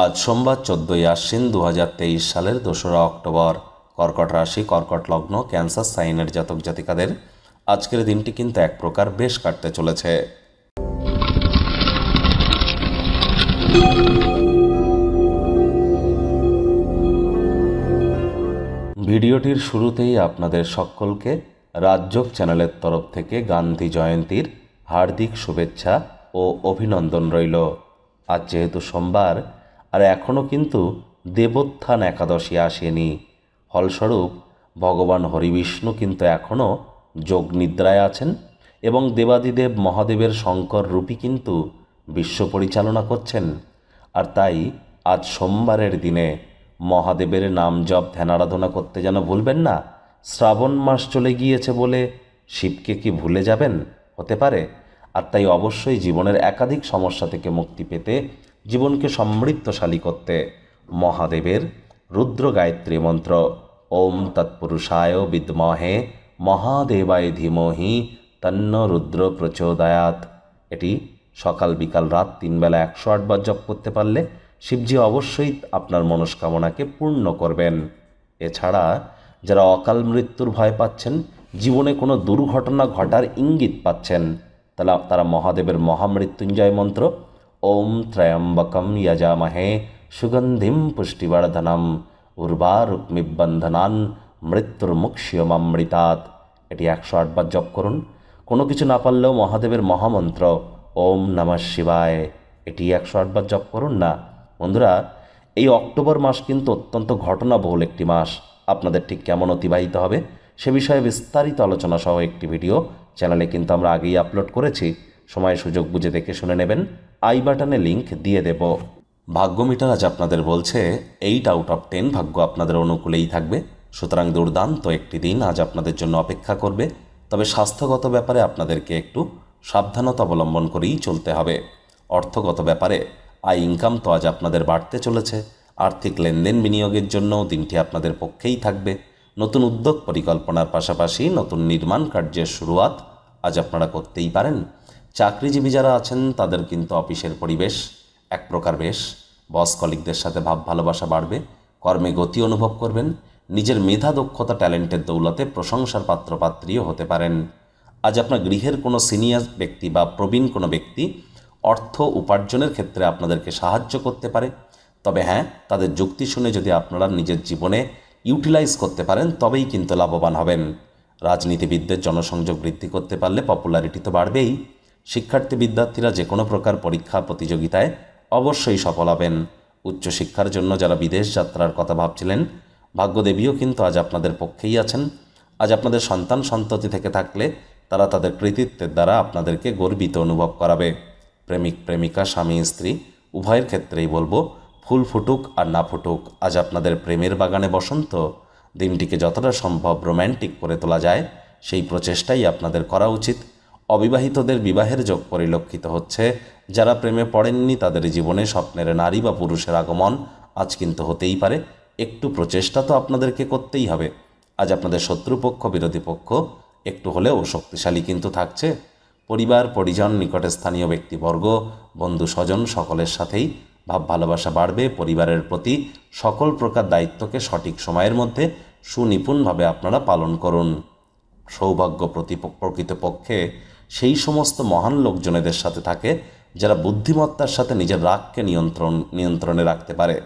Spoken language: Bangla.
আজ সোমবার চোদ্দই আশ্বিন দু সালের দোসরা অক্টোবর কর্কট রাশি কর্কট লগ্ন ক্যান্সার সাইনের জাতক জাতিকাদের আজকের দিনটি কিন্তু এক প্রকার বেশ কাটতে চলেছে ভিডিওটির শুরুতেই আপনাদের সকলকে রাজ্যক চ্যানেলের তরফ থেকে গান্ধী জয়ন্তীর হার্দিক শুভেচ্ছা ও অভিনন্দন রইল আজ যেহেতু সোমবার আর এখনও কিন্তু দেবোত্থান একাদশী আসেনি ফলস্বরূপ ভগবান হরিবিষ্ণু কিন্তু এখনও যোগনিদ্রায় আছেন এবং দেবাদিদেব মহাদেবের শঙ্কর রূপী কিন্তু বিশ্ব পরিচালনা করছেন আর তাই আজ সোমবারের দিনে মহাদেবের নাম জপ ধ্যানারাধনা করতে যেন ভুলবেন না শ্রাবণ মাস চলে গিয়েছে বলে শিবকে কি ভুলে যাবেন হতে পারে আর তাই অবশ্যই জীবনের একাধিক সমস্যা থেকে মুক্তি পেতে জীবনকে সমৃদ্ধশালী করতে মহাদেবের রুদ্র গায়ত্রী মন্ত্র ওম তৎপুরুষায় বিদ্মহে মহাদেবায় ধীমহি তন্ন রুদ্র প্রচোদয়াত এটি সকাল বিকাল রাত তিনবেলা একশো আটবার জপ করতে পারলে শিবজি অবশ্যই আপনার মনস্কামনাকে পূর্ণ করবেন এছাড়া যারা অকাল মৃত্যুর ভয় পাচ্ছেন জীবনে কোনো দুর্ঘটনা ঘটার ইঙ্গিত পাচ্ছেন তারা তারা মহাদেবের মহামৃত্যুঞ্জয় মন্ত্র ওম ত্রয়ম্বকম যজামহে সুগন্ধিম পুষ্টিবর্ধনম উর্বারুক্মিবন্ধনান মৃত্যুর্মুক্ষ্যমৃতাৎ এটি একশো আটবার জপ করুন কোনো কিছু না পারলেও মহাদেবের মহামন্ত্র ওম নমঃ শিবায় এটি একশো আটবার জপ করুন না বন্ধুরা এই অক্টোবর মাস কিন্তু অত্যন্ত ঘটনাবহুল একটি মাস আপনাদের ঠিক কেমন অতিবাহিত হবে সে বিষয়ে বিস্তারিত আলোচনা সহ একটি ভিডিও চ্যানেলে কিন্তু আমরা আগেই আপলোড করেছি সময় সুযোগ বুঝে দেখে শুনে নেবেন আই বাটনে লিংক দিয়ে দেব ভাগ্য মিটার আজ আপনাদের বলছে এইট আউট অফ টেন ভাগ্য আপনাদের অনুকূলেই থাকবে সুতরাং দুর্দান্ত একটি দিন আজ আপনাদের জন্য অপেক্ষা করবে তবে স্বাস্থ্যগত ব্যাপারে আপনাদেরকে একটু সাবধানতা অবলম্বন করেই চলতে হবে অর্থগত ব্যাপারে আয় ইনকাম তো আজ আপনাদের বাড়তে চলেছে আর্থিক লেনদেন বিনিয়োগের জন্য দিনটি আপনাদের পক্ষেই থাকবে নতুন উদ্যোগ পরিকল্পনার পাশাপাশি নতুন নির্মাণ কার্যের শুরুয়াত আজ আপনারা করতেই পারেন চাকরিজীবী যারা আছেন তাদের কিন্তু অফিসের পরিবেশ এক প্রকার বেশ বস কলিকদের সাথে ভাব ভালোবাসা বাড়বে কর্মে গতি অনুভব করবেন নিজের মেধা দক্ষতা ট্যালেন্টের দৌলতে প্রশংসার পাত্রপাত্রীও হতে পারেন আজ আপনার গৃহের কোনো সিনিয়র ব্যক্তি বা প্রবীণ কোনো ব্যক্তি অর্থ উপার্জনের ক্ষেত্রে আপনাদেরকে সাহায্য করতে পারে তবে হ্যাঁ তাদের যুক্তি শুনে যদি আপনারা নিজের জীবনে ইউটিলাইজ করতে পারেন তবেই কিন্তু লাভবান হবেন রাজনীতিবিদদের জনসংযোগ বৃদ্ধি করতে পারলে পপুলারিটি তো বাড়বেই শিক্ষার্থী বিদ্যার্থীরা যে কোনো প্রকার পরীক্ষা প্রতিযোগিতায় অবশ্যই সফল হবেন উচ্চশিক্ষার জন্য যারা বিদেশ যাত্রার কথা ভাবছিলেন ভাগ্যদেবীও কিন্তু আজ আপনাদের পক্ষেই আছেন আজ আপনাদের সন্তান সন্ততি থেকে থাকলে তারা তাদের কৃতিত্বের দ্বারা আপনাদেরকে গর্বিত অনুভব করাবে প্রেমিক প্রেমিকা স্বামী স্ত্রী উভয়ের ক্ষেত্রেই বলবো ফুল ফুটুক আর না ফুটুক আজ আপনাদের প্রেমের বাগানে বসন্ত দিনটিকে যতটা সম্ভব রোম্যান্টিক করে তোলা যায় সেই প্রচেষ্টাই আপনাদের করা উচিত অবিবাহিতদের বিবাহের যোগ পরিলক্ষিত হচ্ছে যারা প্রেমে পড়েননি তাদের জীবনে স্বপ্নের নারী বা পুরুষের আগমন আজ কিন্তু হতেই পারে একটু প্রচেষ্টা তো আপনাদেরকে করতেই হবে আজ আপনাদের শত্রুপক্ষ বিরোধী পক্ষ একটু হলেও শক্তিশালী কিন্তু থাকছে পরিবার পরিজন নিকটে স্থানীয় ব্যক্তিবর্গ বন্ধু স্বজন সকলের সাথেই ভাব ভালোবাসা বাড়বে পরিবারের প্রতি সকল প্রকার দায়িত্বকে সঠিক সময়ের মধ্যে সুনিপুণভাবে আপনারা পালন করুন সৌভাগ্য প্রতি প্রকৃতপক্ষে সেই সমস্ত মহান লোকজনেদের সাথে থাকে যারা বুদ্ধিমত্তার সাথে নিজের রাগকে নিয়ন্ত্রণ নিয়ন্ত্রণে রাখতে পারে